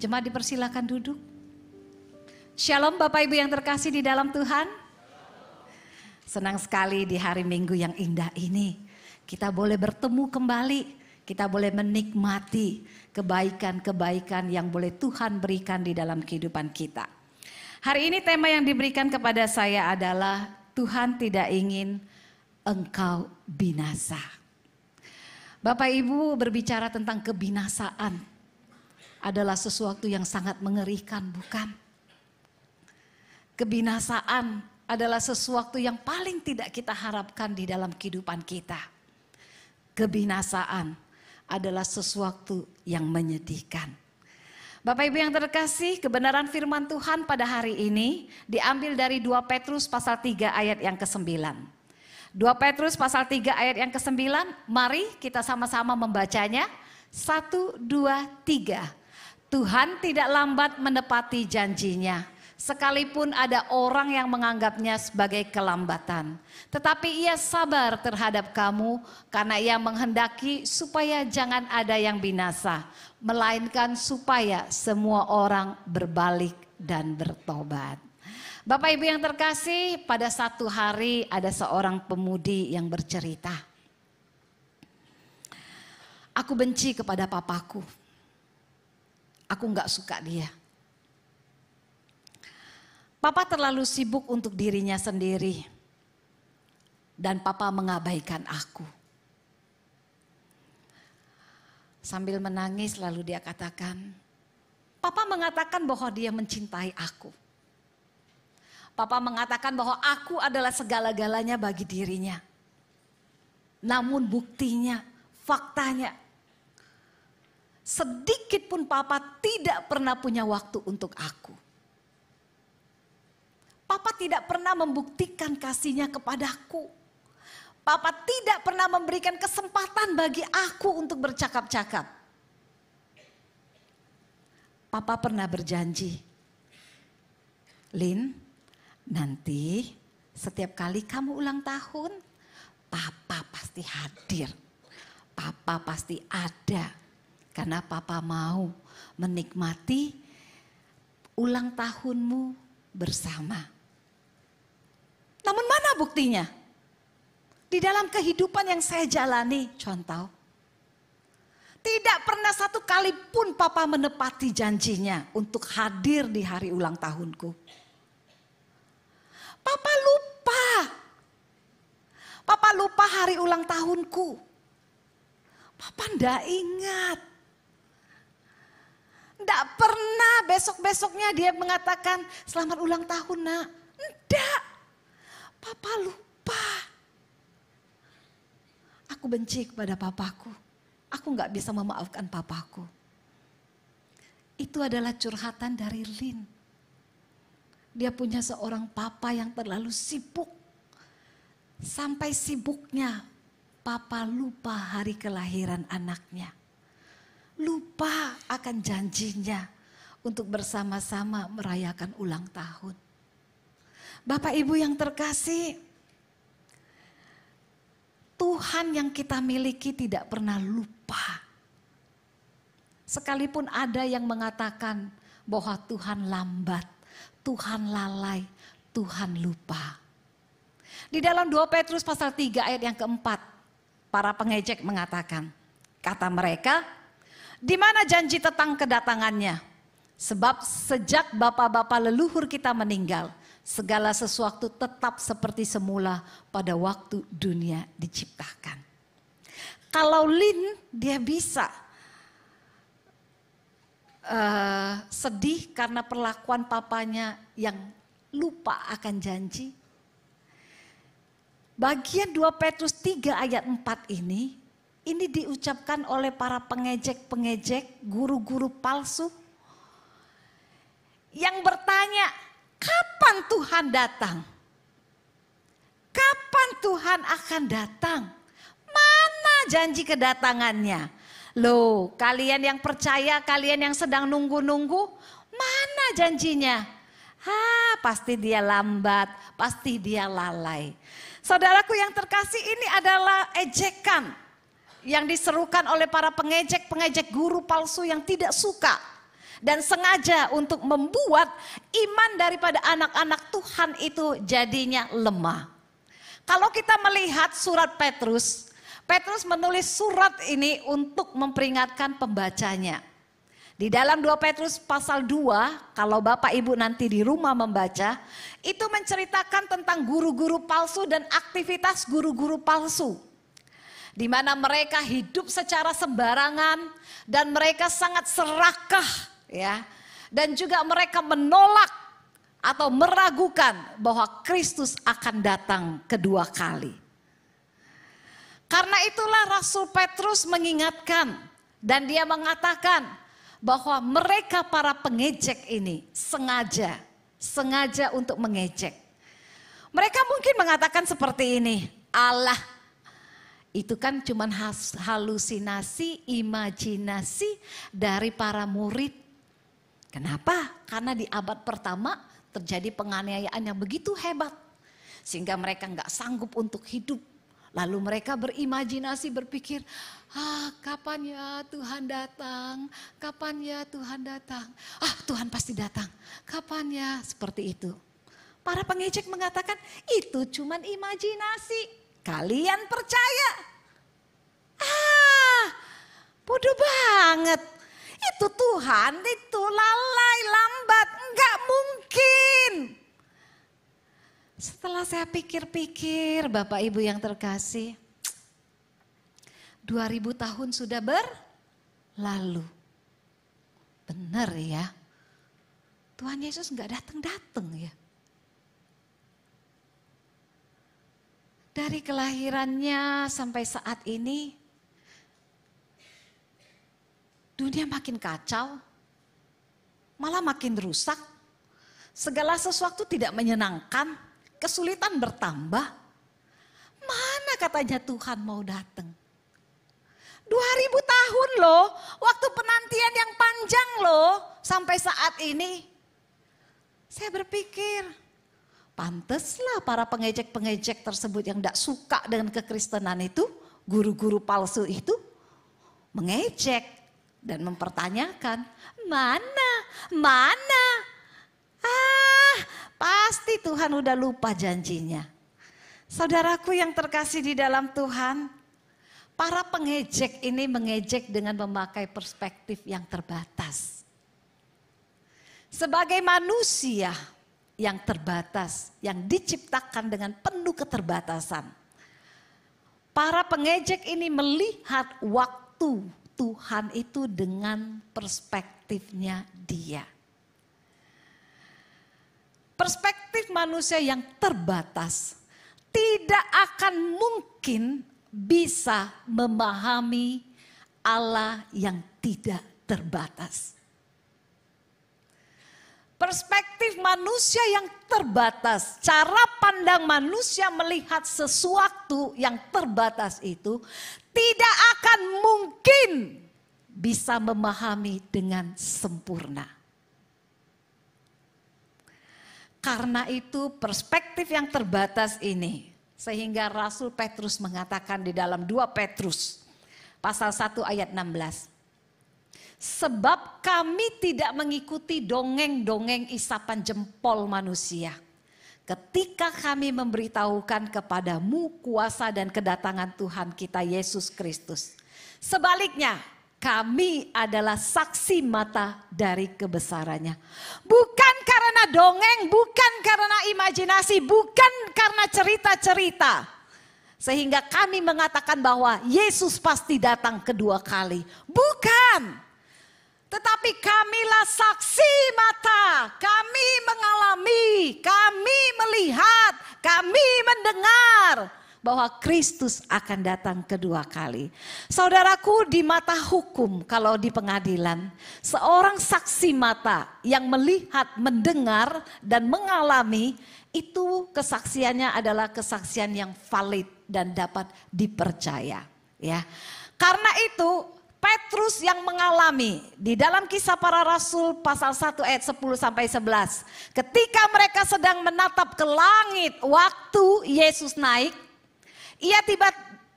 Jemaat dipersilakan duduk. Shalom Bapak Ibu yang terkasih di dalam Tuhan. Senang sekali di hari Minggu yang indah ini. Kita boleh bertemu kembali. Kita boleh menikmati kebaikan-kebaikan yang boleh Tuhan berikan di dalam kehidupan kita. Hari ini tema yang diberikan kepada saya adalah Tuhan tidak ingin engkau binasa. Bapak Ibu berbicara tentang kebinasaan adalah sesuatu yang sangat mengerikan, bukan? Kebinasaan adalah sesuatu yang paling tidak kita harapkan di dalam kehidupan kita. Kebinasaan adalah sesuatu yang menyedihkan. Bapak Ibu yang terkasih, kebenaran firman Tuhan pada hari ini diambil dari 2 Petrus pasal 3 ayat yang ke-9. 2 Petrus pasal 3 ayat yang ke-9, mari kita sama-sama membacanya. 1, 2, 3. Tuhan tidak lambat menepati janjinya, sekalipun ada orang yang menganggapnya sebagai kelambatan. Tetapi ia sabar terhadap kamu karena ia menghendaki supaya jangan ada yang binasa, melainkan supaya semua orang berbalik dan bertobat. Bapak Ibu yang terkasih, pada satu hari ada seorang pemudi yang bercerita. Aku benci kepada papaku Aku nggak suka dia. Papa terlalu sibuk untuk dirinya sendiri. Dan papa mengabaikan aku. Sambil menangis lalu dia katakan, Papa mengatakan bahwa dia mencintai aku. Papa mengatakan bahwa aku adalah segala-galanya bagi dirinya. Namun buktinya, faktanya Sedikit pun papa tidak pernah punya waktu untuk aku. Papa tidak pernah membuktikan kasihnya kepadaku. Papa tidak pernah memberikan kesempatan bagi aku untuk bercakap-cakap. Papa pernah berjanji, Lin, nanti setiap kali kamu ulang tahun, Papa pasti hadir. Papa pasti ada karena papa mau menikmati ulang tahunmu bersama. Namun mana buktinya? Di dalam kehidupan yang saya jalani, contoh. Tidak pernah satu kali pun papa menepati janjinya untuk hadir di hari ulang tahunku. Papa lupa. Papa lupa hari ulang tahunku. Papa ndak ingat. Tidak pernah besok-besoknya dia mengatakan selamat ulang tahun nak. Tidak. Papa lupa. Aku benci kepada papaku. Aku nggak bisa memaafkan papaku. Itu adalah curhatan dari Lin. Dia punya seorang papa yang terlalu sibuk. Sampai sibuknya papa lupa hari kelahiran anaknya lupa akan janjinya untuk bersama-sama merayakan ulang tahun. Bapak Ibu yang terkasih, Tuhan yang kita miliki tidak pernah lupa. Sekalipun ada yang mengatakan bahwa Tuhan lambat, Tuhan lalai, Tuhan lupa. Di dalam 2 Petrus pasal 3 ayat yang keempat, para pengejek mengatakan, kata mereka, di mana janji tentang kedatangannya? Sebab sejak bapak-bapak leluhur kita meninggal, segala sesuatu tetap seperti semula pada waktu dunia diciptakan. Kalau Lin dia bisa uh, sedih karena perlakuan papanya yang lupa akan janji. Bagian 2 Petrus 3 ayat 4 ini ini diucapkan oleh para pengejek-pengejek, guru-guru palsu. Yang bertanya, kapan Tuhan datang? Kapan Tuhan akan datang? Mana janji kedatangannya? Loh, kalian yang percaya, kalian yang sedang nunggu-nunggu, mana janjinya? Ha, pasti dia lambat, pasti dia lalai. Saudaraku yang terkasih ini adalah ejekan yang diserukan oleh para pengejek-pengejek guru palsu yang tidak suka dan sengaja untuk membuat iman daripada anak-anak Tuhan itu jadinya lemah. Kalau kita melihat surat Petrus, Petrus menulis surat ini untuk memperingatkan pembacanya. Di dalam 2 Petrus pasal 2, kalau Bapak Ibu nanti di rumah membaca, itu menceritakan tentang guru-guru palsu dan aktivitas guru-guru palsu di mana mereka hidup secara sembarangan dan mereka sangat serakah ya dan juga mereka menolak atau meragukan bahwa Kristus akan datang kedua kali. Karena itulah Rasul Petrus mengingatkan dan dia mengatakan bahwa mereka para pengejek ini sengaja sengaja untuk mengejek. Mereka mungkin mengatakan seperti ini, Allah itu kan cuma halusinasi, imajinasi dari para murid. Kenapa? Karena di abad pertama terjadi penganiayaan yang begitu hebat. Sehingga mereka nggak sanggup untuk hidup. Lalu mereka berimajinasi berpikir, ah kapan ya Tuhan datang, kapan ya Tuhan datang, ah Tuhan pasti datang, kapan ya seperti itu. Para pengecek mengatakan itu cuma imajinasi. Kalian percaya? Ah, bodoh banget. Itu Tuhan itu lalai lambat, enggak mungkin. Setelah saya pikir-pikir Bapak Ibu yang terkasih. 2000 tahun sudah berlalu. Benar ya. Tuhan Yesus enggak datang-datang ya. Dari kelahirannya sampai saat ini, dunia makin kacau, malah makin rusak. Segala sesuatu tidak menyenangkan, kesulitan bertambah. Mana katanya Tuhan mau datang? 2000 tahun loh, waktu penantian yang panjang loh sampai saat ini. Saya berpikir, Panteslah para pengejek-pengejek tersebut yang tidak suka dengan kekristenan itu, guru-guru palsu itu mengejek dan mempertanyakan, mana, mana? Ah, pasti Tuhan udah lupa janjinya. Saudaraku yang terkasih di dalam Tuhan, para pengejek ini mengejek dengan memakai perspektif yang terbatas. Sebagai manusia, yang terbatas, yang diciptakan dengan penuh keterbatasan. Para pengejek ini melihat waktu Tuhan itu dengan perspektifnya dia. Perspektif manusia yang terbatas tidak akan mungkin bisa memahami Allah yang tidak terbatas. Perspektif manusia yang terbatas, cara pandang manusia melihat sesuatu yang terbatas itu tidak akan mungkin bisa memahami dengan sempurna. Karena itu, perspektif yang terbatas ini sehingga Rasul Petrus mengatakan di dalam 2 Petrus pasal 1 ayat 16 Sebab kami tidak mengikuti dongeng-dongeng isapan jempol manusia. Ketika kami memberitahukan kepadamu kuasa dan kedatangan Tuhan kita Yesus Kristus. Sebaliknya, kami adalah saksi mata dari kebesarannya. Bukan karena dongeng, bukan karena imajinasi, bukan karena cerita-cerita. Sehingga kami mengatakan bahwa Yesus pasti datang kedua kali. Bukan. Tetapi kamilah saksi mata, kami mengalami, kami melihat, kami mendengar bahwa Kristus akan datang kedua kali. Saudaraku di mata hukum kalau di pengadilan, seorang saksi mata yang melihat, mendengar dan mengalami itu kesaksiannya adalah kesaksian yang valid dan dapat dipercaya, ya. Karena itu Petrus yang mengalami di dalam kisah para rasul pasal 1 ayat 10 sampai 11. Ketika mereka sedang menatap ke langit waktu Yesus naik, ia tiba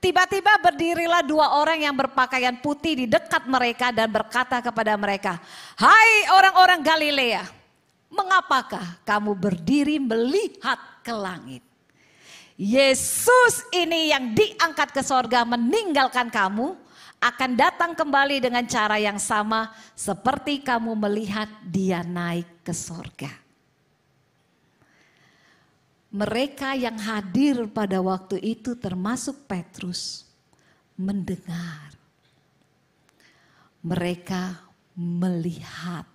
Tiba-tiba berdirilah dua orang yang berpakaian putih di dekat mereka dan berkata kepada mereka, "Hai orang-orang Galilea, mengapakah kamu berdiri melihat ke langit? Yesus ini yang diangkat ke sorga meninggalkan kamu akan datang kembali dengan cara yang sama seperti kamu melihat dia naik ke sorga. Mereka yang hadir pada waktu itu termasuk Petrus mendengar. Mereka melihat.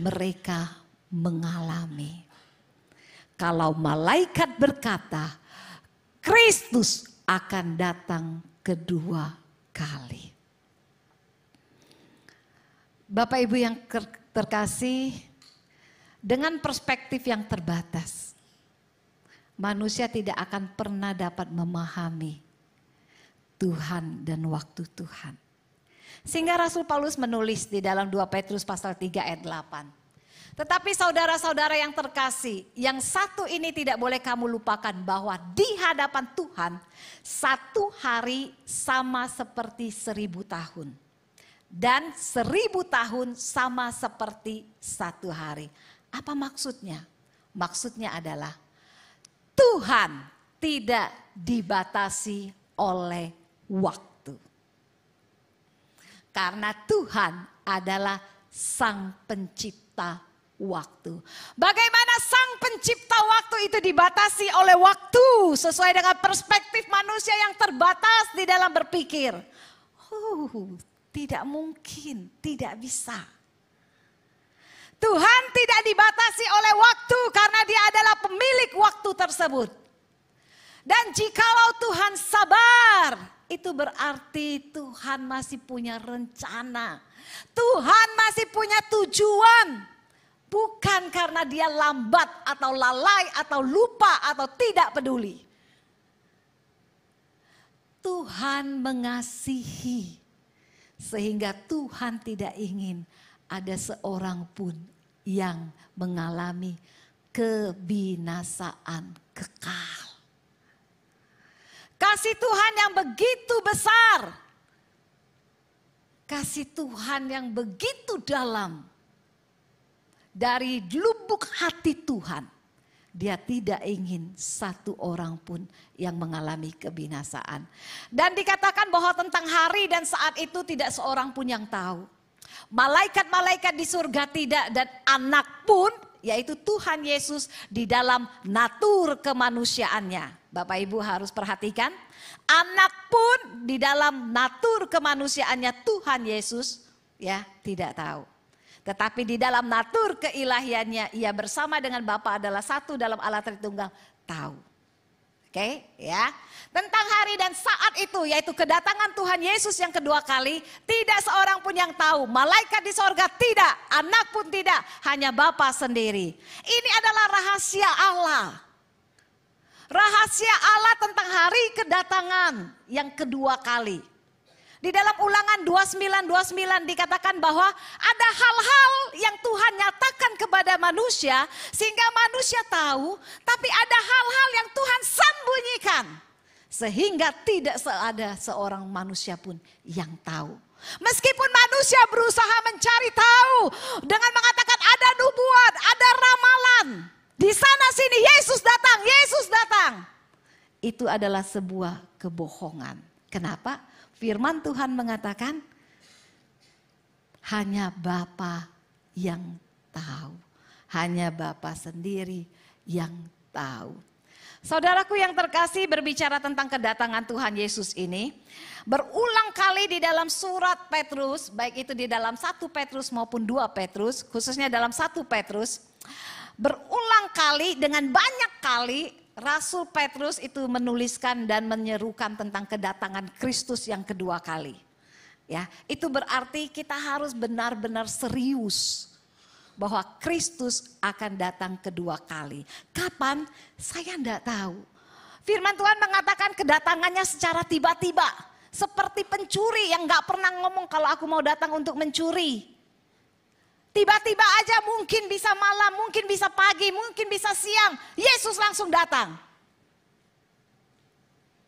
Mereka mengalami. Kalau malaikat berkata, Kristus akan datang kedua sekali. Bapak Ibu yang terkasih, dengan perspektif yang terbatas, manusia tidak akan pernah dapat memahami Tuhan dan waktu Tuhan. Sehingga Rasul Paulus menulis di dalam 2 Petrus pasal 3 ayat 8. Tetapi saudara-saudara yang terkasih, yang satu ini tidak boleh kamu lupakan bahwa di hadapan Tuhan satu hari sama seperti seribu tahun. Dan seribu tahun sama seperti satu hari. Apa maksudnya? Maksudnya adalah Tuhan tidak dibatasi oleh waktu. Karena Tuhan adalah sang pencipta waktu. Bagaimana sang pencipta waktu itu dibatasi oleh waktu sesuai dengan perspektif manusia yang terbatas di dalam berpikir. Uh, tidak mungkin, tidak bisa. Tuhan tidak dibatasi oleh waktu karena dia adalah pemilik waktu tersebut. Dan jikalau Tuhan sabar, itu berarti Tuhan masih punya rencana. Tuhan masih punya tujuan. Bukan karena dia lambat atau lalai atau lupa atau tidak peduli. Tuhan mengasihi sehingga Tuhan tidak ingin ada seorang pun yang mengalami kebinasaan kekal. Kasih Tuhan yang begitu besar. Kasih Tuhan yang begitu dalam dari lubuk hati Tuhan. Dia tidak ingin satu orang pun yang mengalami kebinasaan. Dan dikatakan bahwa tentang hari dan saat itu tidak seorang pun yang tahu. Malaikat-malaikat di surga tidak dan anak pun yaitu Tuhan Yesus di dalam natur kemanusiaannya. Bapak Ibu harus perhatikan, anak pun di dalam natur kemanusiaannya Tuhan Yesus ya tidak tahu. Tetapi di dalam natur keilahiannya ia bersama dengan Bapa adalah satu dalam alat Tritunggal tahu. Oke, okay, ya. Tentang hari dan saat itu yaitu kedatangan Tuhan Yesus yang kedua kali, tidak seorang pun yang tahu, malaikat di sorga tidak, anak pun tidak, hanya Bapa sendiri. Ini adalah rahasia Allah. Rahasia Allah tentang hari kedatangan yang kedua kali. Di dalam ulangan 29-29 dikatakan bahwa ada hal-hal yang Tuhan nyatakan kepada manusia sehingga manusia tahu. Tapi ada hal-hal yang Tuhan sembunyikan. Sehingga tidak ada seorang manusia pun yang tahu. Meskipun manusia berusaha mencari tahu dengan mengatakan ada nubuat, ada ramalan. Di sana sini Yesus datang, Yesus datang. Itu adalah sebuah kebohongan. Kenapa? Firman Tuhan mengatakan, hanya Bapa yang tahu. Hanya Bapa sendiri yang tahu. Saudaraku yang terkasih berbicara tentang kedatangan Tuhan Yesus ini, berulang kali di dalam surat Petrus, baik itu di dalam satu Petrus maupun dua Petrus, khususnya dalam satu Petrus, berulang kali dengan banyak kali Rasul Petrus itu menuliskan dan menyerukan tentang kedatangan Kristus yang kedua kali. Ya, itu berarti kita harus benar-benar serius bahwa Kristus akan datang kedua kali. Kapan? Saya tidak tahu. Firman Tuhan mengatakan kedatangannya secara tiba-tiba. Seperti pencuri yang nggak pernah ngomong kalau aku mau datang untuk mencuri. Tiba-tiba aja mungkin bisa malam, mungkin bisa pagi, mungkin bisa siang. Yesus langsung datang.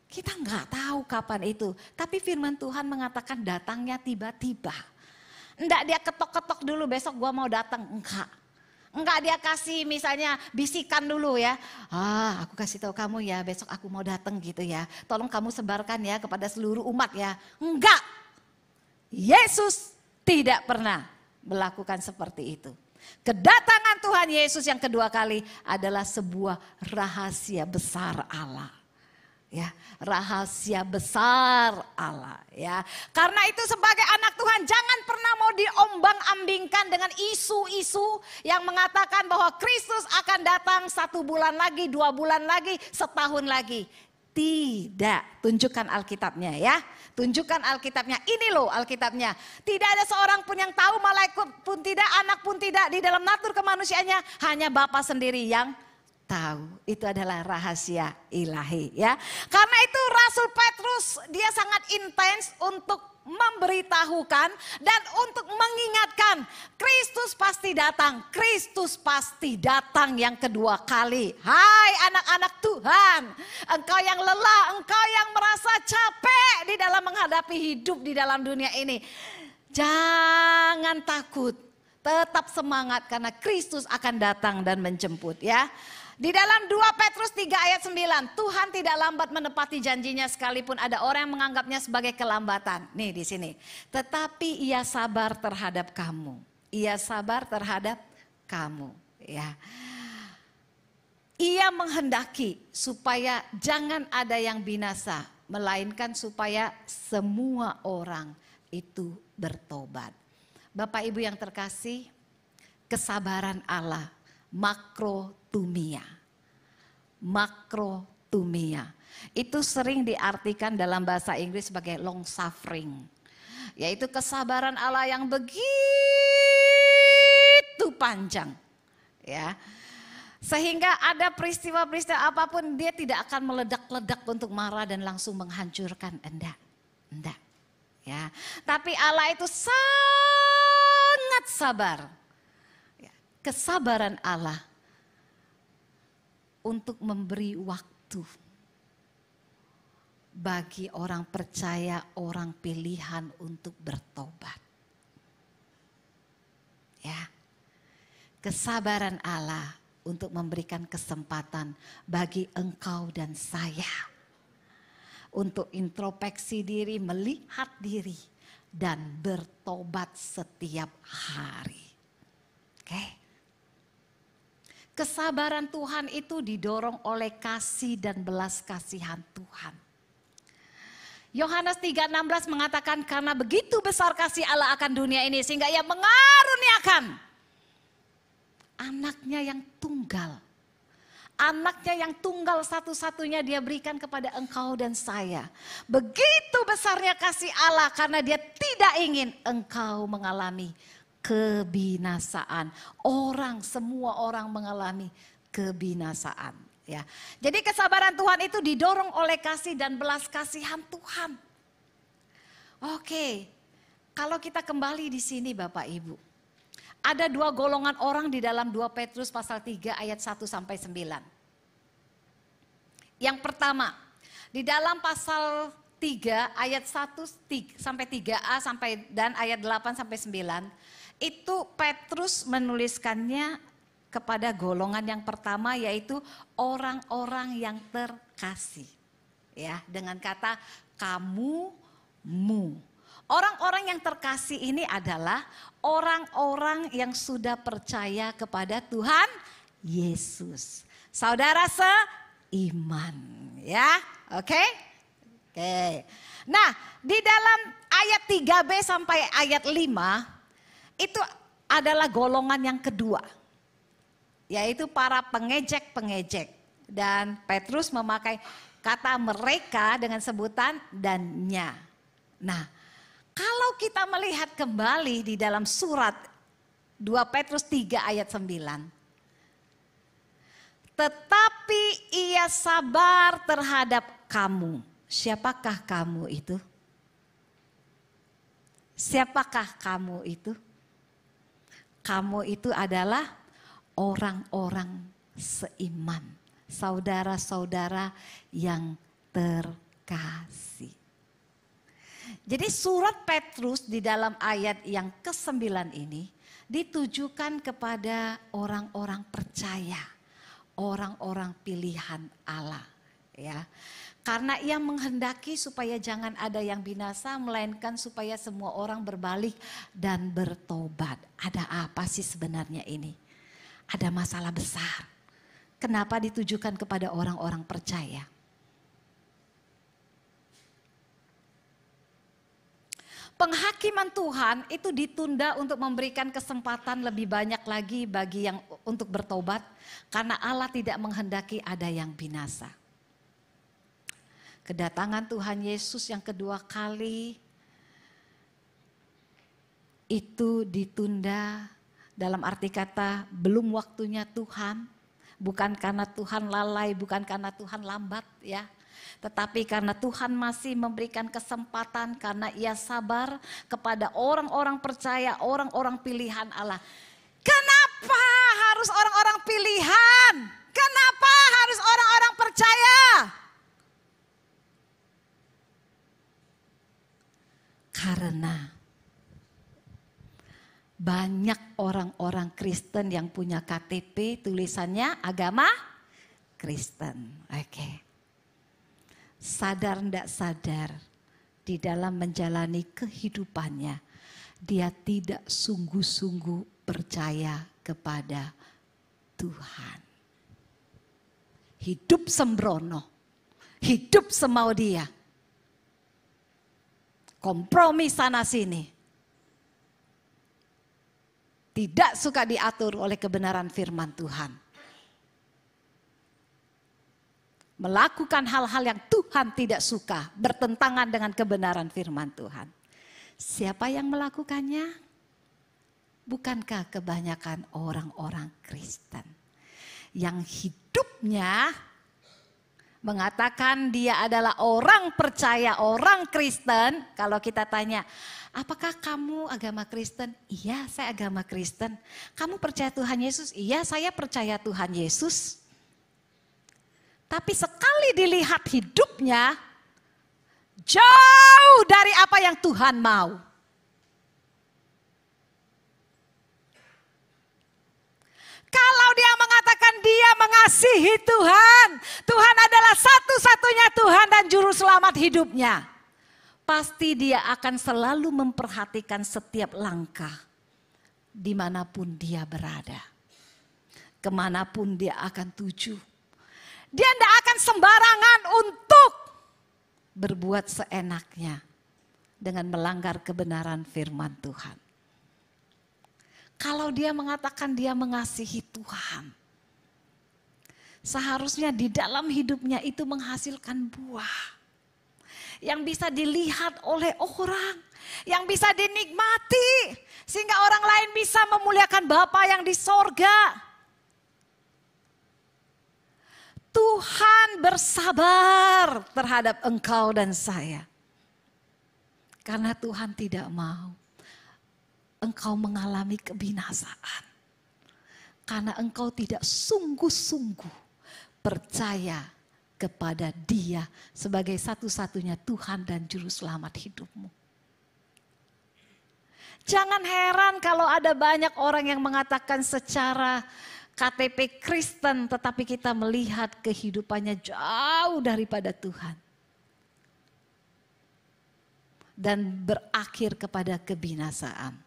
Kita nggak tahu kapan itu. Tapi firman Tuhan mengatakan datangnya tiba-tiba. Enggak dia ketok-ketok dulu besok gua mau datang. Enggak. Enggak dia kasih misalnya bisikan dulu ya. Ah, aku kasih tahu kamu ya, besok aku mau datang gitu ya. Tolong kamu sebarkan ya kepada seluruh umat ya. Enggak. Yesus tidak pernah melakukan seperti itu. Kedatangan Tuhan Yesus yang kedua kali adalah sebuah rahasia besar Allah. Ya, rahasia besar Allah ya. Karena itu sebagai anak Tuhan jangan pernah mau diombang-ambingkan dengan isu-isu yang mengatakan bahwa Kristus akan datang satu bulan lagi, dua bulan lagi, setahun lagi. Tidak, tunjukkan Alkitabnya ya. Tunjukkan Alkitabnya. Ini loh Alkitabnya. Tidak ada seorang pun yang tahu malaikat pun tidak, anak pun tidak. Di dalam natur kemanusiaannya hanya Bapa sendiri yang tahu. Itu adalah rahasia ilahi ya. Karena itu Rasul Petrus dia sangat intens untuk memberitahukan dan untuk mengingatkan Kristus pasti datang. Kristus pasti datang yang kedua kali. Hai anak-anak Tuhan, engkau yang lelah, engkau yang merasa capek di dalam menghadapi hidup di dalam dunia ini. Jangan takut, tetap semangat karena Kristus akan datang dan menjemput ya. Di dalam 2 Petrus 3 ayat 9, Tuhan tidak lambat menepati janjinya sekalipun ada orang yang menganggapnya sebagai kelambatan. Nih di sini. Tetapi ia sabar terhadap kamu. Ia sabar terhadap kamu, ya. Ia menghendaki supaya jangan ada yang binasa, melainkan supaya semua orang itu bertobat. Bapak Ibu yang terkasih, kesabaran Allah makrotumia. Makrotumia. Itu sering diartikan dalam bahasa Inggris sebagai long suffering. Yaitu kesabaran Allah yang begitu panjang. Ya. Sehingga ada peristiwa-peristiwa apapun dia tidak akan meledak-ledak untuk marah dan langsung menghancurkan Anda. Enggak. Ya. Tapi Allah itu sangat sabar kesabaran Allah untuk memberi waktu bagi orang percaya, orang pilihan untuk bertobat. Ya. Kesabaran Allah untuk memberikan kesempatan bagi engkau dan saya untuk introspeksi diri, melihat diri dan bertobat setiap hari. Oke. Okay? Kesabaran Tuhan itu didorong oleh kasih dan belas kasihan Tuhan. Yohanes 3:16 mengatakan karena begitu besar kasih Allah akan dunia ini sehingga ia mengaruniakan anaknya yang tunggal. Anaknya yang tunggal satu-satunya dia berikan kepada engkau dan saya. Begitu besarnya kasih Allah karena dia tidak ingin engkau mengalami kebinasaan. Orang semua orang mengalami kebinasaan, ya. Jadi kesabaran Tuhan itu didorong oleh kasih dan belas kasihan Tuhan. Oke. Kalau kita kembali di sini Bapak Ibu. Ada dua golongan orang di dalam 2 Petrus pasal 3 ayat 1 sampai 9. Yang pertama, di dalam pasal 3 ayat 1 3, sampai 3A sampai dan ayat 8 sampai 9 itu Petrus menuliskannya kepada golongan yang pertama yaitu orang-orang yang terkasih. Ya, dengan kata kamu mu. Orang-orang yang terkasih ini adalah orang-orang yang sudah percaya kepada Tuhan Yesus. Saudara seiman, ya. Oke? Okay? Oke. Okay. Nah, di dalam ayat 3B sampai ayat 5 itu adalah golongan yang kedua, yaitu para pengejek-pengejek. Dan Petrus memakai kata mereka dengan sebutan dannya. Nah, kalau kita melihat kembali di dalam surat 2 Petrus 3 ayat 9. Tetapi ia sabar terhadap kamu. Siapakah kamu itu? Siapakah kamu itu? kamu itu adalah orang-orang seiman, saudara-saudara yang terkasih. Jadi surat Petrus di dalam ayat yang ke-9 ini ditujukan kepada orang-orang percaya, orang-orang pilihan Allah, ya. Karena ia menghendaki supaya jangan ada yang binasa, melainkan supaya semua orang berbalik dan bertobat. Ada apa sih sebenarnya ini? Ada masalah besar. Kenapa ditujukan kepada orang-orang percaya? penghakiman Tuhan itu ditunda untuk memberikan kesempatan lebih banyak lagi bagi yang untuk bertobat karena Allah tidak menghendaki ada yang binasa kedatangan Tuhan Yesus yang kedua kali itu ditunda dalam arti kata belum waktunya Tuhan, bukan karena Tuhan lalai, bukan karena Tuhan lambat ya. Tetapi karena Tuhan masih memberikan kesempatan karena ia sabar kepada orang-orang percaya, orang-orang pilihan Allah. Kenapa harus orang-orang pilihan? Kenapa harus orang-orang percaya? Karena banyak orang-orang Kristen yang punya KTP tulisannya agama Kristen. Oke. Okay. Sadar ndak sadar di dalam menjalani kehidupannya dia tidak sungguh-sungguh percaya kepada Tuhan. Hidup sembrono, hidup semau dia kompromi sana sini. Tidak suka diatur oleh kebenaran firman Tuhan. Melakukan hal-hal yang Tuhan tidak suka, bertentangan dengan kebenaran firman Tuhan. Siapa yang melakukannya? Bukankah kebanyakan orang-orang Kristen yang hidupnya mengatakan dia adalah orang percaya, orang Kristen, kalau kita tanya, apakah kamu agama Kristen? Iya, saya agama Kristen. Kamu percaya Tuhan Yesus? Iya, saya percaya Tuhan Yesus. Tapi sekali dilihat hidupnya, jauh dari apa yang Tuhan mau. Kalau dia Katakan dia mengasihi Tuhan. Tuhan adalah satu-satunya Tuhan dan juru selamat hidupnya. Pasti dia akan selalu memperhatikan setiap langkah dimanapun dia berada. Kemanapun dia akan tuju. Dia tidak akan sembarangan untuk berbuat seenaknya dengan melanggar kebenaran firman Tuhan. Kalau dia mengatakan dia mengasihi Tuhan, seharusnya di dalam hidupnya itu menghasilkan buah. Yang bisa dilihat oleh orang, yang bisa dinikmati. Sehingga orang lain bisa memuliakan Bapa yang di sorga. Tuhan bersabar terhadap engkau dan saya. Karena Tuhan tidak mau engkau mengalami kebinasaan. Karena engkau tidak sungguh-sungguh percaya kepada dia sebagai satu-satunya Tuhan dan Juru Selamat hidupmu. Jangan heran kalau ada banyak orang yang mengatakan secara KTP Kristen tetapi kita melihat kehidupannya jauh daripada Tuhan. Dan berakhir kepada kebinasaan.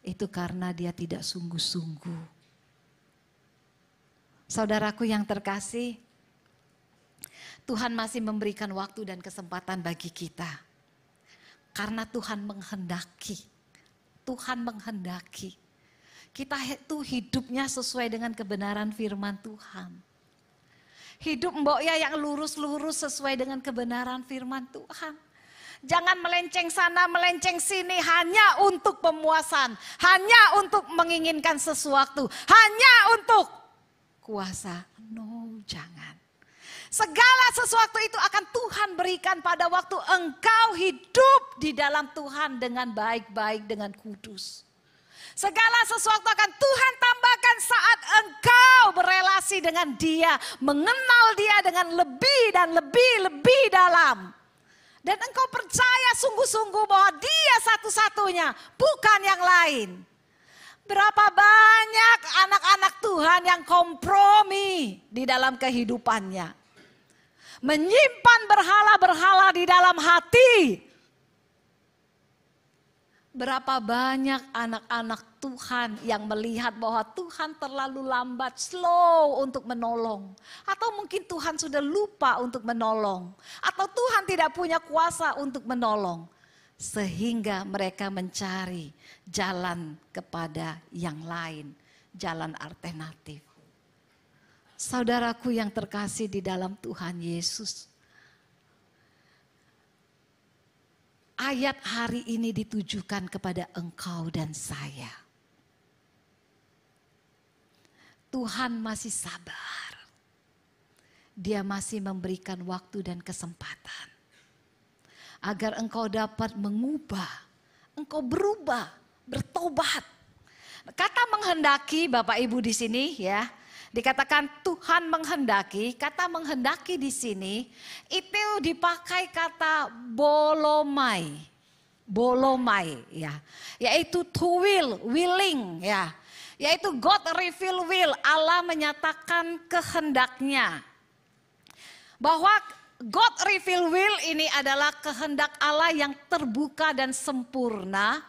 Itu karena dia tidak sungguh-sungguh Saudaraku yang terkasih, Tuhan masih memberikan waktu dan kesempatan bagi kita. Karena Tuhan menghendaki. Tuhan menghendaki. Kita itu hidupnya sesuai dengan kebenaran firman Tuhan. Hidup mbok ya yang lurus-lurus sesuai dengan kebenaran firman Tuhan. Jangan melenceng sana, melenceng sini hanya untuk pemuasan, hanya untuk menginginkan sesuatu, hanya untuk kuasa. No, jangan. Segala sesuatu itu akan Tuhan berikan pada waktu engkau hidup di dalam Tuhan dengan baik-baik, dengan kudus. Segala sesuatu akan Tuhan tambahkan saat engkau berelasi dengan dia. Mengenal dia dengan lebih dan lebih, lebih dalam. Dan engkau percaya sungguh-sungguh bahwa dia satu-satunya, bukan yang lain. Berapa banyak anak-anak Tuhan yang kompromi di dalam kehidupannya. Menyimpan berhala-berhala di dalam hati. Berapa banyak anak-anak Tuhan yang melihat bahwa Tuhan terlalu lambat, slow untuk menolong, atau mungkin Tuhan sudah lupa untuk menolong, atau Tuhan tidak punya kuasa untuk menolong, sehingga mereka mencari jalan kepada yang lain, jalan alternatif. Saudaraku yang terkasih di dalam Tuhan Yesus, ayat hari ini ditujukan kepada engkau dan saya. Tuhan masih sabar. Dia masih memberikan waktu dan kesempatan agar engkau dapat mengubah, engkau berubah bertobat. Kata menghendaki Bapak Ibu di sini ya, dikatakan Tuhan menghendaki, kata menghendaki di sini itu dipakai kata bolomai. Bolomai ya, yaitu to will, willing ya. Yaitu God reveal will, Allah menyatakan kehendaknya. Bahwa God reveal will ini adalah kehendak Allah yang terbuka dan sempurna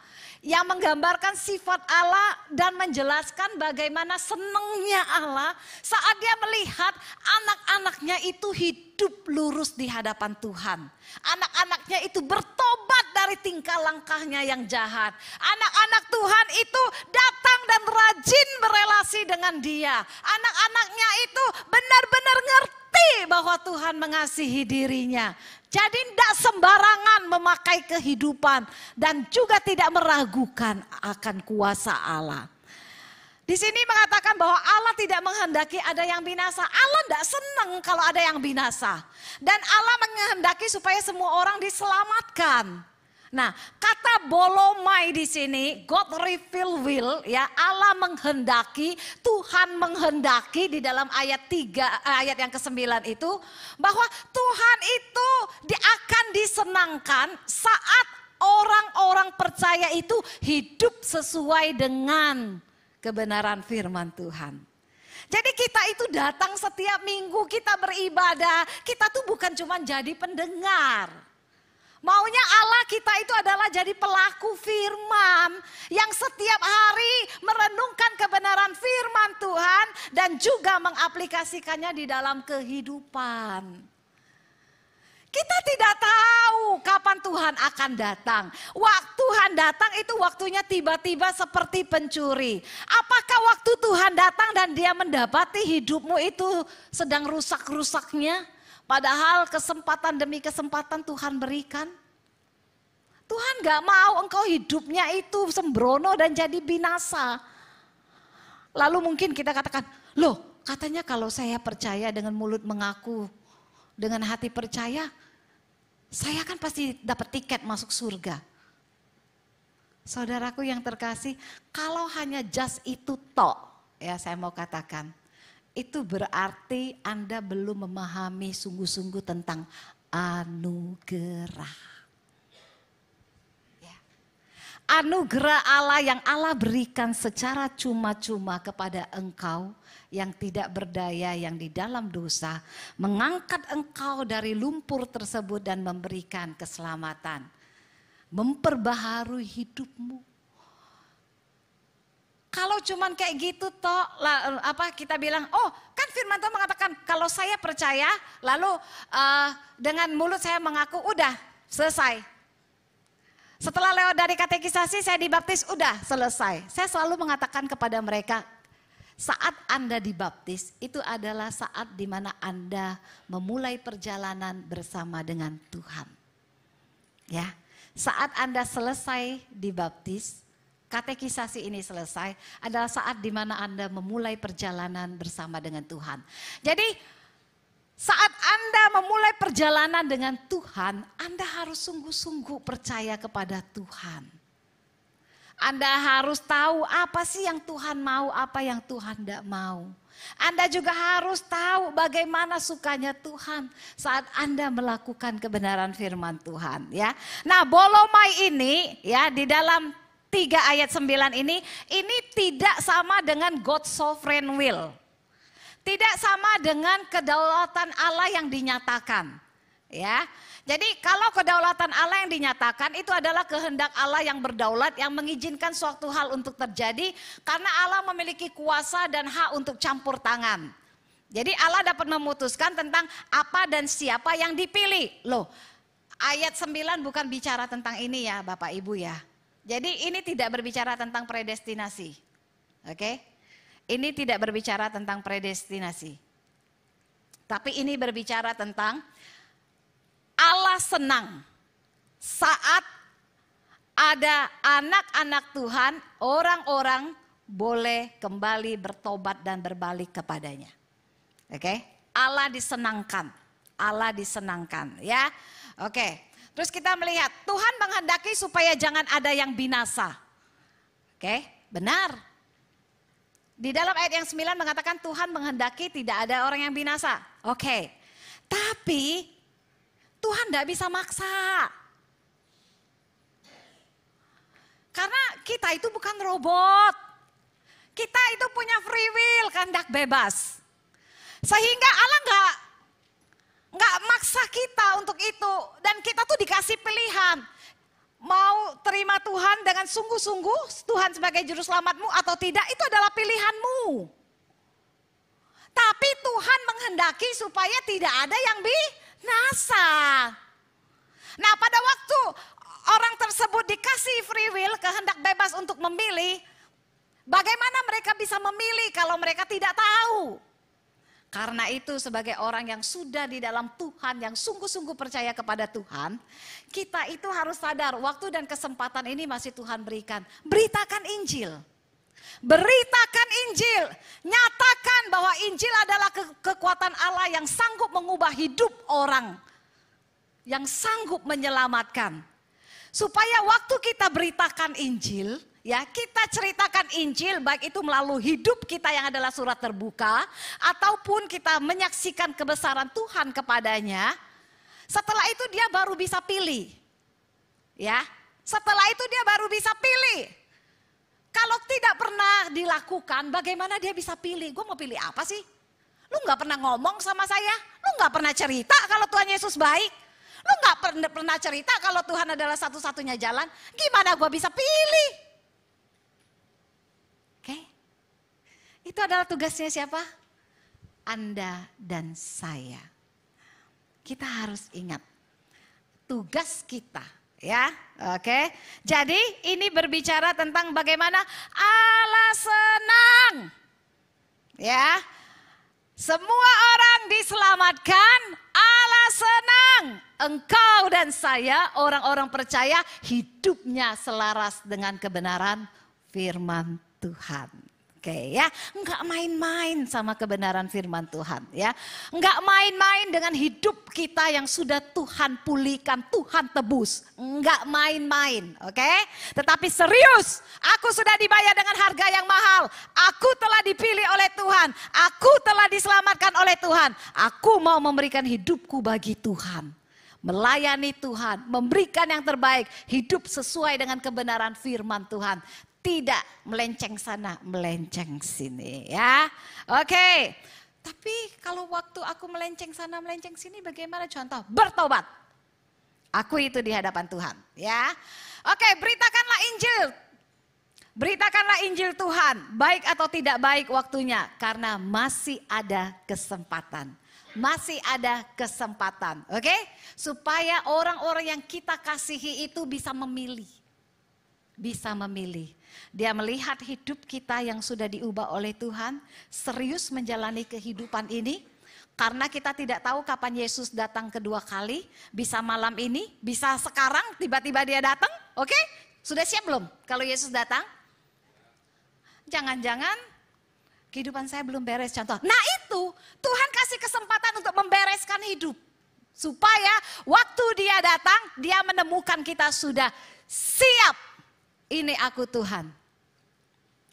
yang menggambarkan sifat Allah dan menjelaskan bagaimana senangnya Allah saat dia melihat anak-anaknya itu hidup lurus di hadapan Tuhan. Anak-anaknya itu bertobat dari tingkah langkahnya yang jahat. Anak-anak Tuhan itu datang dan rajin berelasi dengan dia. Anak-anaknya itu benar-benar ngerti ngerti bahwa Tuhan mengasihi dirinya. Jadi tidak sembarangan memakai kehidupan dan juga tidak meragukan akan kuasa Allah. Di sini mengatakan bahwa Allah tidak menghendaki ada yang binasa. Allah tidak senang kalau ada yang binasa. Dan Allah menghendaki supaya semua orang diselamatkan. Nah, kata bolomai di sini, God reveal will, ya Allah menghendaki, Tuhan menghendaki di dalam ayat 3 eh, ayat yang ke-9 itu bahwa Tuhan itu akan disenangkan saat orang-orang percaya itu hidup sesuai dengan kebenaran firman Tuhan. Jadi kita itu datang setiap minggu, kita beribadah, kita tuh bukan cuma jadi pendengar. Maunya Allah kita itu adalah jadi pelaku firman yang setiap hari merenungkan kebenaran firman Tuhan dan juga mengaplikasikannya di dalam kehidupan. Kita tidak tahu kapan Tuhan akan datang. Waktu Tuhan datang itu waktunya tiba-tiba seperti pencuri. Apakah waktu Tuhan datang dan dia mendapati hidupmu itu sedang rusak-rusaknya? Padahal kesempatan demi kesempatan Tuhan berikan. Tuhan gak mau engkau hidupnya itu sembrono dan jadi binasa. Lalu mungkin kita katakan, loh katanya kalau saya percaya dengan mulut mengaku, dengan hati percaya, saya kan pasti dapat tiket masuk surga. Saudaraku yang terkasih, kalau hanya just itu tok, ya saya mau katakan, itu berarti Anda belum memahami sungguh-sungguh tentang anugerah. Ya. Anugerah Allah yang Allah berikan secara cuma-cuma kepada engkau yang tidak berdaya, yang di dalam dosa, mengangkat engkau dari lumpur tersebut dan memberikan keselamatan, memperbaharui hidupmu kalau cuman kayak gitu toh lah, apa kita bilang, "Oh, kan firman Tuhan mengatakan kalau saya percaya, lalu uh, dengan mulut saya mengaku udah selesai." Setelah lewat dari katekisasi saya dibaptis udah selesai. Saya selalu mengatakan kepada mereka, saat Anda dibaptis itu adalah saat dimana Anda memulai perjalanan bersama dengan Tuhan. Ya. Saat Anda selesai dibaptis, katekisasi ini selesai adalah saat di mana Anda memulai perjalanan bersama dengan Tuhan. Jadi saat Anda memulai perjalanan dengan Tuhan, Anda harus sungguh-sungguh percaya kepada Tuhan. Anda harus tahu apa sih yang Tuhan mau, apa yang Tuhan tidak mau. Anda juga harus tahu bagaimana sukanya Tuhan saat Anda melakukan kebenaran firman Tuhan ya. Nah, Bolomai ini ya di dalam 3 ayat 9 ini, ini tidak sama dengan God sovereign will. Tidak sama dengan kedaulatan Allah yang dinyatakan. Ya. Jadi kalau kedaulatan Allah yang dinyatakan itu adalah kehendak Allah yang berdaulat yang mengizinkan suatu hal untuk terjadi karena Allah memiliki kuasa dan hak untuk campur tangan. Jadi Allah dapat memutuskan tentang apa dan siapa yang dipilih. Loh, ayat 9 bukan bicara tentang ini ya Bapak Ibu ya. Jadi ini tidak berbicara tentang predestinasi. Oke? Okay? Ini tidak berbicara tentang predestinasi. Tapi ini berbicara tentang Allah senang saat ada anak-anak Tuhan, orang-orang boleh kembali bertobat dan berbalik kepadanya. Oke? Okay? Allah disenangkan. Allah disenangkan, ya. Oke. Okay. Terus kita melihat Tuhan menghendaki supaya jangan ada yang binasa. Oke, benar. Di dalam ayat yang 9 mengatakan Tuhan menghendaki tidak ada orang yang binasa. Oke. Tapi Tuhan tidak bisa maksa. Karena kita itu bukan robot. Kita itu punya free will, kehendak bebas. Sehingga Allah nggak nggak maksa kita untuk itu. Dan kita tuh dikasih pilihan. Mau terima Tuhan dengan sungguh-sungguh Tuhan sebagai juru selamatmu atau tidak itu adalah pilihanmu. Tapi Tuhan menghendaki supaya tidak ada yang binasa. Nah pada waktu orang tersebut dikasih free will, kehendak bebas untuk memilih, bagaimana mereka bisa memilih kalau mereka tidak tahu? Karena itu sebagai orang yang sudah di dalam Tuhan, yang sungguh-sungguh percaya kepada Tuhan, kita itu harus sadar waktu dan kesempatan ini masih Tuhan berikan. Beritakan Injil. Beritakan Injil. Nyatakan bahwa Injil adalah ke kekuatan Allah yang sanggup mengubah hidup orang. Yang sanggup menyelamatkan. Supaya waktu kita beritakan Injil, Ya, kita ceritakan Injil baik itu melalui hidup kita yang adalah surat terbuka ataupun kita menyaksikan kebesaran Tuhan kepadanya. Setelah itu dia baru bisa pilih. Ya. Setelah itu dia baru bisa pilih. Kalau tidak pernah dilakukan, bagaimana dia bisa pilih? Gue mau pilih apa sih? Lu nggak pernah ngomong sama saya, lu nggak pernah cerita kalau Tuhan Yesus baik, lu nggak pernah cerita kalau Tuhan adalah satu-satunya jalan. Gimana gue bisa pilih? Itu adalah tugasnya siapa? Anda dan saya. Kita harus ingat tugas kita, ya. Oke. Jadi ini berbicara tentang bagaimana Allah senang. Ya. Semua orang diselamatkan, Allah senang. Engkau dan saya, orang-orang percaya, hidupnya selaras dengan kebenaran firman Tuhan okay, ya. Enggak main-main sama kebenaran firman Tuhan ya. Enggak main-main dengan hidup kita yang sudah Tuhan pulihkan, Tuhan tebus. Enggak main-main, oke? Okay? Tetapi serius, aku sudah dibayar dengan harga yang mahal. Aku telah dipilih oleh Tuhan. Aku telah diselamatkan oleh Tuhan. Aku mau memberikan hidupku bagi Tuhan melayani Tuhan, memberikan yang terbaik, hidup sesuai dengan kebenaran firman Tuhan tidak melenceng sana, melenceng sini ya. Oke. Tapi kalau waktu aku melenceng sana, melenceng sini bagaimana contoh? Bertobat. Aku itu di hadapan Tuhan, ya. Oke, beritakanlah Injil. Beritakanlah Injil Tuhan, baik atau tidak baik waktunya karena masih ada kesempatan masih ada kesempatan, oke? Okay? Supaya orang-orang yang kita kasihi itu bisa memilih. Bisa memilih. Dia melihat hidup kita yang sudah diubah oleh Tuhan, serius menjalani kehidupan ini. Karena kita tidak tahu kapan Yesus datang kedua kali, bisa malam ini, bisa sekarang tiba-tiba dia datang, oke? Sudah siap belum kalau Yesus datang? Jangan-jangan kehidupan saya belum beres contoh. Nah itu Tuhan kasih kesempatan untuk membereskan hidup. Supaya waktu dia datang, dia menemukan kita sudah siap ini aku Tuhan.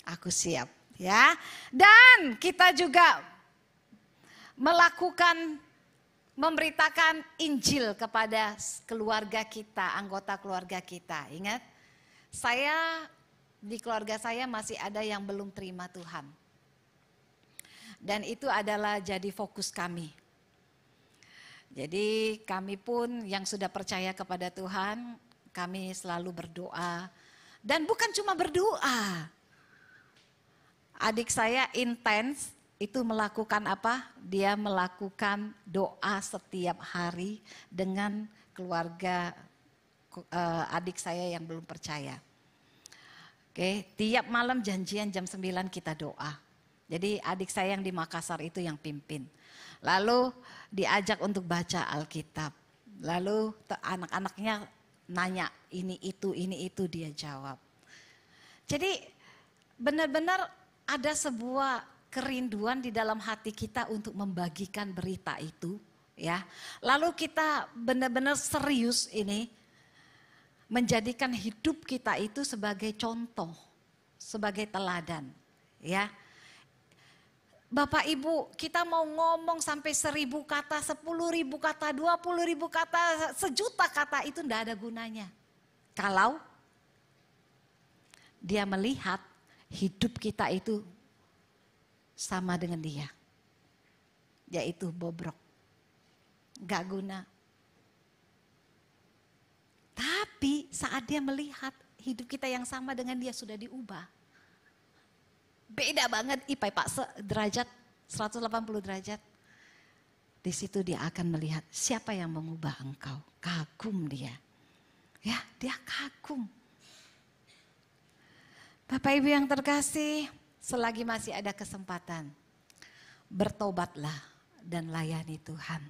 Aku siap, ya. Dan kita juga melakukan memberitakan Injil kepada keluarga kita, anggota keluarga kita. Ingat, saya di keluarga saya masih ada yang belum terima Tuhan. Dan itu adalah jadi fokus kami. Jadi kami pun yang sudah percaya kepada Tuhan, kami selalu berdoa, dan bukan cuma berdoa. Adik saya intens itu melakukan apa? Dia melakukan doa setiap hari dengan keluarga eh, adik saya yang belum percaya. Oke, tiap malam janjian jam 9 kita doa. Jadi adik saya yang di Makassar itu yang pimpin. Lalu diajak untuk baca Alkitab. Lalu anak-anaknya nanya ini itu, ini itu dia jawab. Jadi benar-benar ada sebuah kerinduan di dalam hati kita untuk membagikan berita itu ya. Lalu kita benar-benar serius ini menjadikan hidup kita itu sebagai contoh, sebagai teladan ya. Bapak Ibu, kita mau ngomong sampai seribu kata, sepuluh ribu kata, dua puluh ribu kata, sejuta kata itu tidak ada gunanya. Kalau dia melihat hidup kita itu sama dengan dia. Yaitu bobrok. Gak guna. Tapi saat dia melihat hidup kita yang sama dengan dia sudah diubah. Beda banget ipai Pak derajat 180 derajat. Di situ dia akan melihat siapa yang mengubah engkau. Kagum dia. Ya, dia kagum. Bapak Ibu yang terkasih, selagi masih ada kesempatan, bertobatlah dan layani Tuhan.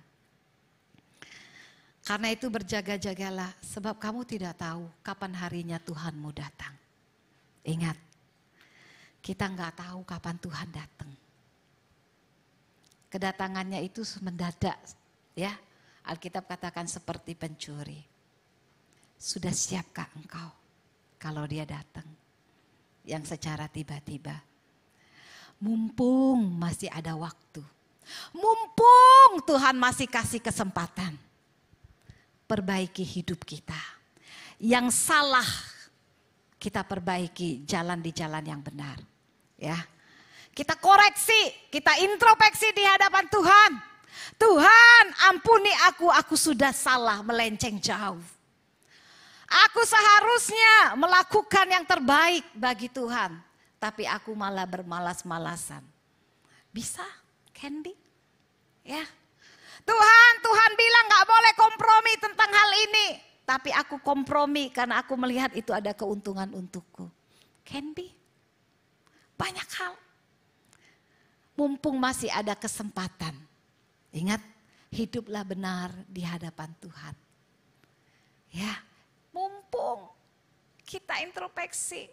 Karena itu berjaga-jagalah sebab kamu tidak tahu kapan harinya Tuhanmu datang. Ingat, kita nggak tahu kapan Tuhan datang. Kedatangannya itu mendadak, ya. Alkitab katakan seperti pencuri. Sudah siapkah engkau kalau dia datang? Yang secara tiba-tiba. Mumpung masih ada waktu. Mumpung Tuhan masih kasih kesempatan. Perbaiki hidup kita. Yang salah kita perbaiki jalan di jalan yang benar. Ya. Kita koreksi, kita introspeksi di hadapan Tuhan. Tuhan, ampuni aku, aku sudah salah melenceng jauh. Aku seharusnya melakukan yang terbaik bagi Tuhan, tapi aku malah bermalas-malasan. Bisa, Candy? Ya. Tuhan, Tuhan bilang gak boleh kompromi tentang hal ini. Tapi aku kompromi karena aku melihat itu ada keuntungan untukku. Can be banyak hal. Mumpung masih ada kesempatan. Ingat, hiduplah benar di hadapan Tuhan. Ya, mumpung kita introspeksi,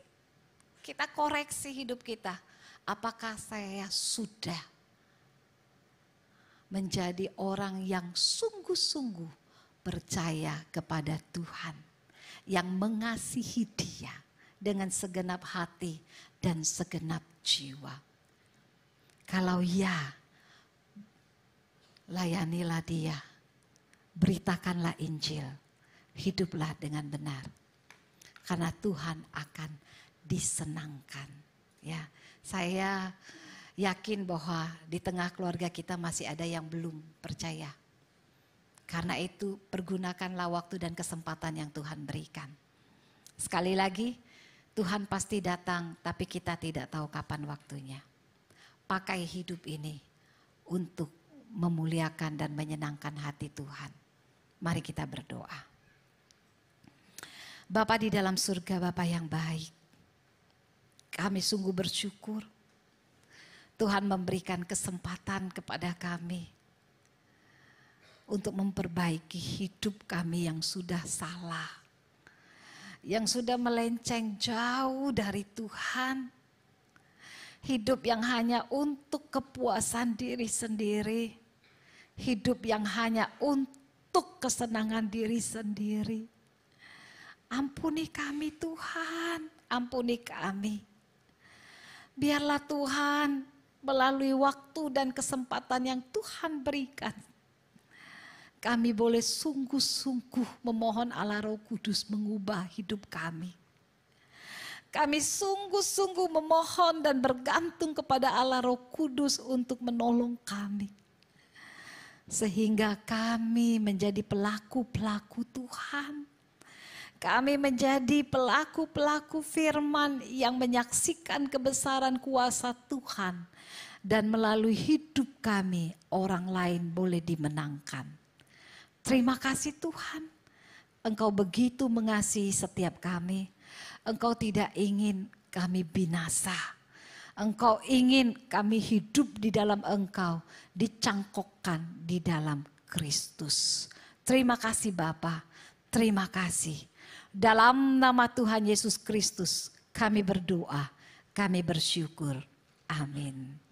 kita koreksi hidup kita. Apakah saya sudah menjadi orang yang sungguh-sungguh percaya kepada Tuhan, yang mengasihi Dia dengan segenap hati dan segenap jiwa. Kalau ya, layanilah dia, beritakanlah Injil, hiduplah dengan benar. Karena Tuhan akan disenangkan. Ya, saya yakin bahwa di tengah keluarga kita masih ada yang belum percaya. Karena itu pergunakanlah waktu dan kesempatan yang Tuhan berikan. Sekali lagi, Tuhan pasti datang, tapi kita tidak tahu kapan waktunya. Pakai hidup ini untuk memuliakan dan menyenangkan hati Tuhan. Mari kita berdoa. Bapa di dalam surga, Bapa yang baik. Kami sungguh bersyukur. Tuhan memberikan kesempatan kepada kami untuk memperbaiki hidup kami yang sudah salah yang sudah melenceng jauh dari Tuhan, hidup yang hanya untuk kepuasan diri sendiri, hidup yang hanya untuk kesenangan diri sendiri. Ampuni kami, Tuhan, ampuni kami. Biarlah Tuhan melalui waktu dan kesempatan yang Tuhan berikan kami boleh sungguh-sungguh memohon Allah Roh Kudus mengubah hidup kami. Kami sungguh-sungguh memohon dan bergantung kepada Allah Roh Kudus untuk menolong kami. Sehingga kami menjadi pelaku-pelaku Tuhan. Kami menjadi pelaku-pelaku firman yang menyaksikan kebesaran kuasa Tuhan. Dan melalui hidup kami orang lain boleh dimenangkan. Terima kasih Tuhan. Engkau begitu mengasihi setiap kami. Engkau tidak ingin kami binasa. Engkau ingin kami hidup di dalam Engkau, dicangkokkan di dalam Kristus. Terima kasih Bapa. Terima kasih. Dalam nama Tuhan Yesus Kristus, kami berdoa, kami bersyukur. Amin.